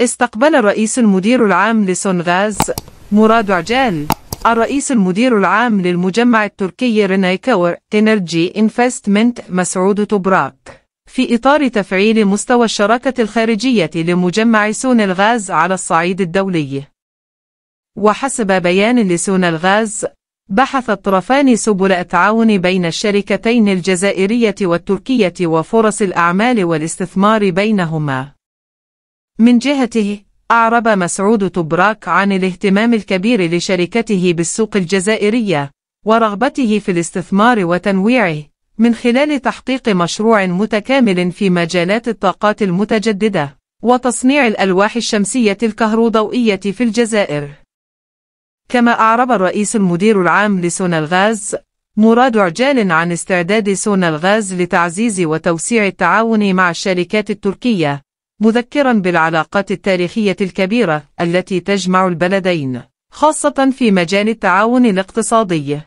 استقبل رئيس المدير العام لسونغاز مراد عجال الرئيس المدير العام للمجمع التركي رينايكور تينرجي انفستمنت مسعود تبراك في إطار تفعيل مستوى الشراكة الخارجية لمجمع الغاز على الصعيد الدولي وحسب بيان الغاز بحث الطرفان سبل التعاون بين الشركتين الجزائرية والتركية وفرص الأعمال والاستثمار بينهما من جهته أعرب مسعود تبراك عن الاهتمام الكبير لشركته بالسوق الجزائرية ورغبته في الاستثمار وتنويعه من خلال تحقيق مشروع متكامل في مجالات الطاقات المتجددة وتصنيع الألواح الشمسية الكهروضوئية في الجزائر كما أعرب الرئيس المدير العام الغاز مراد عجال عن استعداد الغاز لتعزيز وتوسيع التعاون مع الشركات التركية مذكرا بالعلاقات التاريخية الكبيرة التي تجمع البلدين خاصة في مجال التعاون الاقتصادي